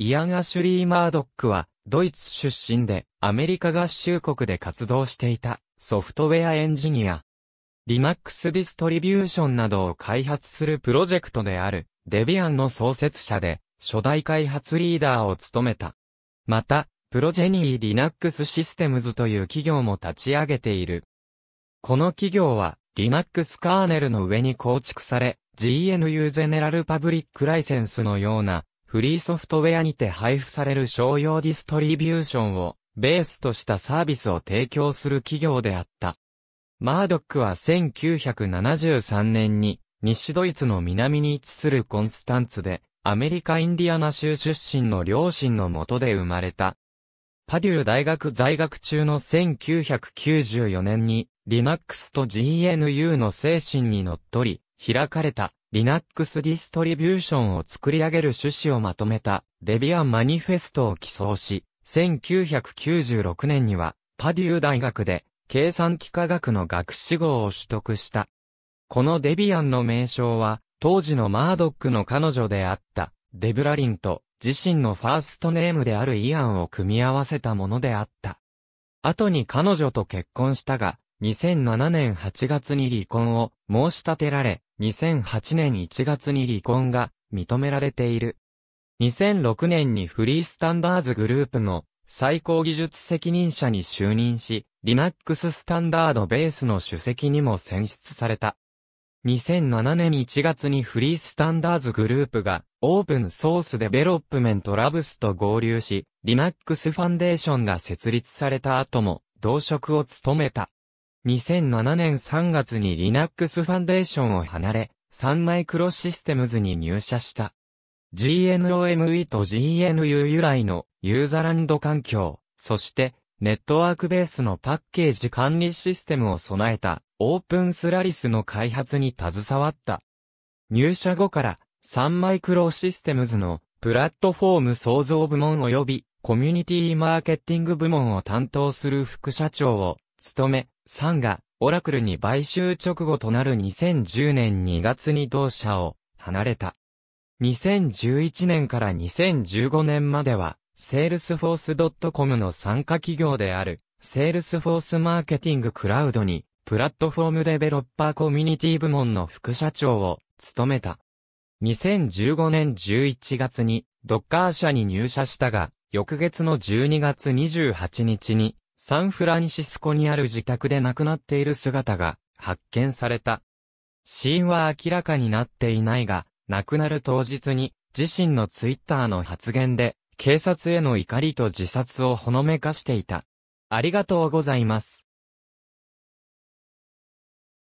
イアン・アシュリー・マードックは、ドイツ出身で、アメリカ合衆国で活動していた、ソフトウェアエンジニア。Linux ディストリビューションなどを開発するプロジェクトである、デビアンの創設者で、初代開発リーダーを務めた。また、プロジェニー・リナックス・システムズという企業も立ち上げている。この企業は、Linux カーネルの上に構築され、GNU ゼネラルパブリックライセンスのようなフリーソフトウェアにて配布される商用ディストリビューションをベースとしたサービスを提供する企業であった。マードックは1973年に西ドイツの南に位置するコンスタンツでアメリカインディアナ州出身の両親のもとで生まれた。パデュー大学在学中の1994年に Linux と GNU の精神にのっとり開かれた Linux ディストリビューションを作り上げる趣旨をまとめたデビアンマニフェストを起草し、1996年にはパデュー大学で計算機科学の学士号を取得した。このデビアンの名称は当時のマードックの彼女であったデブラリンと自身のファーストネームであるイアンを組み合わせたものであった。後に彼女と結婚したが、2007年8月に離婚を申し立てられ、2008年1月に離婚が認められている。2006年にフリースタンダーズグループの最高技術責任者に就任し、Linux スタンダードベースの主席にも選出された。2007年1月にフリースタンダーズグループがオープンソースデベロップメントラブスと合流し、Linux ファンデーションが設立された後も同職を務めた。2007年3月に Linux ファンデーションを離れ、サンマイクロシステムズに入社した。GNOME と GNU 由来のユーザランド環境、そしてネットワークベースのパッケージ管理システムを備えたオープンスラリスの開発に携わった。入社後からサンマイクロシステムズのプラットフォーム創造部門及びコミュニティマーケティング部門を担当する副社長を務め、ンが、オラクルに買収直後となる2010年2月に同社を離れた。2011年から2015年までは、salesforce.com の参加企業である、salesforce マーケティングクラウドに、プラットフォームデベロッパーコミュニティ部門の副社長を務めた。2015年11月に、ドッカー社に入社したが、翌月の12月28日に、サンフランシスコにある自宅で亡くなっている姿が発見された。死因は明らかになっていないが、亡くなる当日に自身のツイッターの発言で警察への怒りと自殺をほのめかしていた。ありがとうございます。